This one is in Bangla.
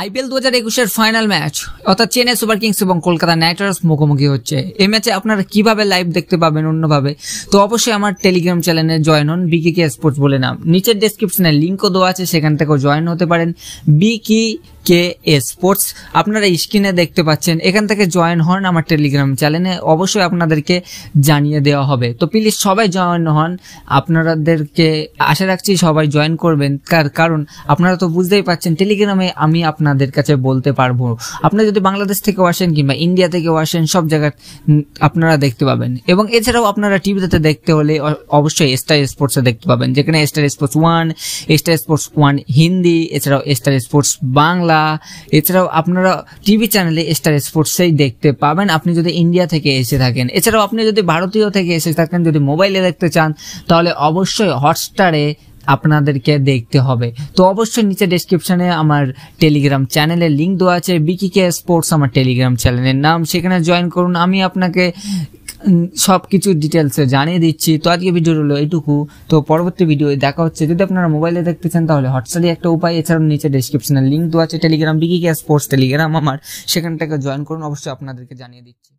আইপিএল দু হাজার একুশের ফাইনাল ম্যাচ অর্থাৎ চেন্নাই সুপার কিংস এবং কলকাতা নাইট রাইডার্স মুখোমুখি হচ্ছে এই ম্যাচে আপনারা কিভাবে লাইভ দেখতে পাবেন অন্যভাবে তো অবশ্যই আমার টেলিগ্রাম চ্যানেলে জয়েন হন বিকে কে স্পোর্টস বলে নাম নিচের ডেসক্রিপশনে লিঙ্কও দেওয়া আছে সেখান থেকেও জয়েন হতে পারেন বিকি কে এ স্পোর্টস আপনারা স্ক্রিনে দেখতে পাচ্ছেন এখান থেকে জয়েন হন আমার টেলিগ্রাম চ্যানেলে অবশ্যই আপনাদেরকে জানিয়ে দেওয়া হবে তো প্লিজ সবাই জয়েন হন আপনাদেরকে আশা রাখছি সবাই জয়েন করবেন তার কারণ আপনারা তো বুঝতেই পাচ্ছেন টেলিগ্রামে আমি আপনাদের কাছে বলতে পারবো আপনারা যদি বাংলাদেশ থেকেও আসেন কিংবা ইন্ডিয়া থেকেও আসেন সব জায়গায় আপনারা দেখতে পাবেন এবং এছাড়াও আপনারা টিভিতে দেখতে হলে অবশ্যই স্টার স্পোর্টসে দেখতে পাবেন যেখানে star sports one star sports one Hindi এছাড়াও স্টার স্পোর্টস বাংলা এছাড়াও আপনারা টিভি চ্যানেলে স্টার স্পোর্টসেই দেখতে পাবেন আপনি যদি ইন্ডিয়া থেকে এসে থাকেন এছাড়াও আপনি যদি ভারতীয় থেকে এসে থাকেন যদি মোবাইলে দেখতে চান তাহলে অবশ্যই হটস্টারে আপনাদেরকে দেখতে হবে তো অবশ্যই নিচে ডিসক্রিপশানে আমার টেলিগ্রাম চ্যানেলের লিঙ্ক দেওয়া আছে বিকিকে স্পোর্টস আমার টেলিগ্রাম চ্যানেলের নাম সেখানে জয়েন করুন আমি আপনাকে সব কিছু ডিটেলসে জানিয়ে দিচ্ছি তো আজকে ভিডিও হলো এইটুকু তো পরবর্তী ভিডিও দেখা হচ্ছে যদি আপনারা মোবাইলে দেখতে চান তাহলে হোয়াটসঅ্যাপে একটা উপায় এছাড়াও নিচে ডিসক্রিপশনের লিঙ্ক দেওয়া আছে টেলিগ্রাম বিকি স্পোর্টস টেলিগ্রাম আমার সেখান থেকে জয়েন করুন অবশ্যই আপনাদেরকে জানিয়ে দিচ্ছি